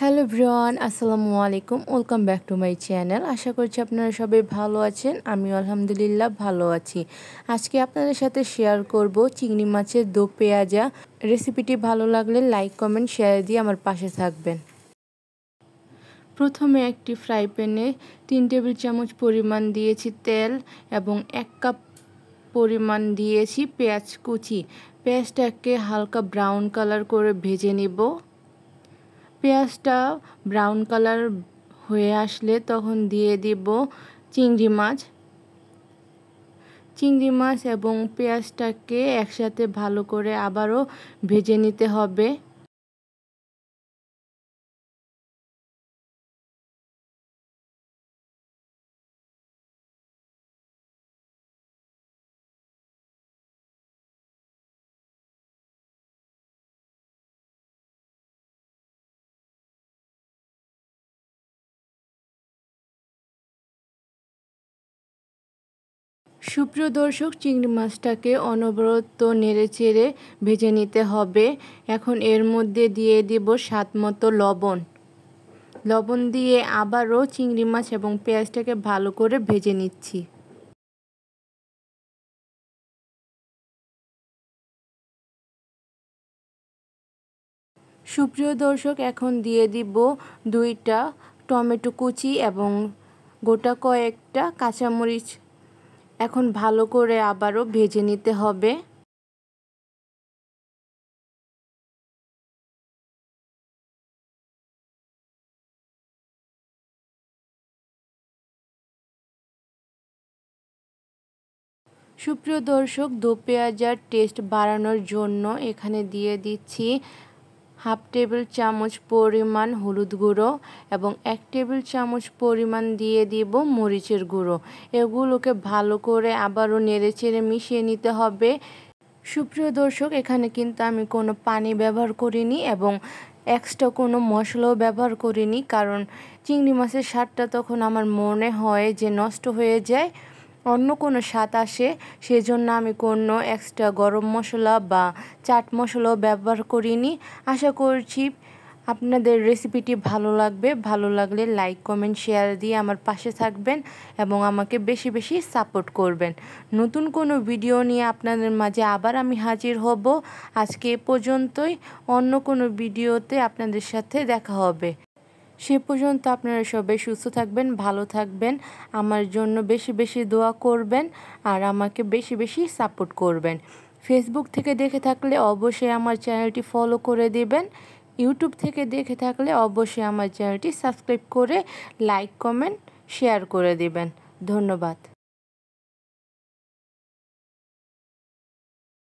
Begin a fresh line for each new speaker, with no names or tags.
hello Brian আসসালামু আলাইকুম welcome back to my channel আশা করছি আপনারা সবাই ভালো আছেন আমি আলহামদুলিল্লাহ ভালো আছি আজকে আপনাদের সাথে শেয়ার করব চিংড়ি মাছের দো পেঁয়াজা রেসিপিটি ভালো লাগলে লাইক কমেন্ট শেয়ার দিয়ে আমার পাশে থাকবেন প্রথমে একটি ফ্রাই প্যানে তিন টেবিল চামচ পরিমাণ দিয়েছি তেল এবং এক কাপ পরিমাণ দিয়েছি পেঁয়াজ কুচি পেঁয়াজটাকে হালকা ব্রাউন কালার করে ভেজে নিব পেঁয়াজটা ব্রাউন কালার হয়ে আসলে তখন দিয়ে দিব চিংড়ি মাছ চিংড়ি মাছ এবং পেঁয়াজটাকে একসাথে
ভালো করে আবারও ভেজে নিতে হবে সুপ্রিয় দর্শক চিংড়ি মাছটাকে অনবরত
নেড়ে চেড়ে ভেজে নিতে হবে এখন এর মধ্যে দিয়ে দেব স্বাদ মতো
লবণ লবণ দিয়ে আবারও চিংড়ি মাছ এবং পেঁয়াজটাকে ভালো করে
ভেজে নিচ্ছি সুপ্রিয় দর্শক এখন
দিয়ে দিব দুইটা টমেটো কুচি এবং গোটা কয়েকটা
কাঁচামরিচ এখন ভালো করে আবারও ভেজে নিতে হবে সুপ্রিয় দর্শক দো পেঁয়াজার টেস্ট
বাড়ানোর জন্য এখানে দিয়ে দিচ্ছি হাফ টেবিল চামচ পরিমাণ হলুদ গুঁড়ো এবং এক টেবিল চামচ পরিমাণ দিয়ে দিব মরিচের গুঁড়ো এগুলোকে ভালো করে আবারও নেড়ে চেড়ে মিশিয়ে নিতে হবে সুপ্রিয় দর্শক এখানে কিন্তু আমি কোনো পানি ব্যবহার করিনি এবং এক্সট্রা কোনো মশলাও ব্যবহার করিনি কারণ চিংড়ি মাছের স্বাদটা তখন আমার মনে হয় যে নষ্ট হয়ে যায় অন্য কোনো স্বাদ আসে সেজন্য আমি কোনো এক্সট্রা গরম মশলা বা চাট মশলাও ব্যবহার করিনি আশা করছি আপনাদের রেসিপিটি ভালো লাগবে ভালো লাগলে লাইক কমেন্ট শেয়ার দিয়ে আমার পাশে থাকবেন এবং আমাকে বেশি বেশি সাপোর্ট করবেন নতুন কোনো ভিডিও নিয়ে আপনাদের মাঝে আবার আমি হাজির হব আজকে এ পর্যন্তই অন্য কোনো ভিডিওতে আপনাদের সাথে দেখা হবে সে পর্যন্ত আপনারা সবাই সুস্থ থাকবেন ভালো থাকবেন আমার জন্য বেশি বেশি দোয়া করবেন আর আমাকে বেশি বেশি সাপোর্ট করবেন ফেসবুক থেকে দেখে থাকলে অবশ্যই আমার চ্যানেলটি ফলো করে দেবেন ইউটিউব থেকে দেখে থাকলে
অবশ্যই আমার চ্যানেলটি সাবস্ক্রাইব করে লাইক কমেন্ট শেয়ার করে দেবেন ধন্যবাদ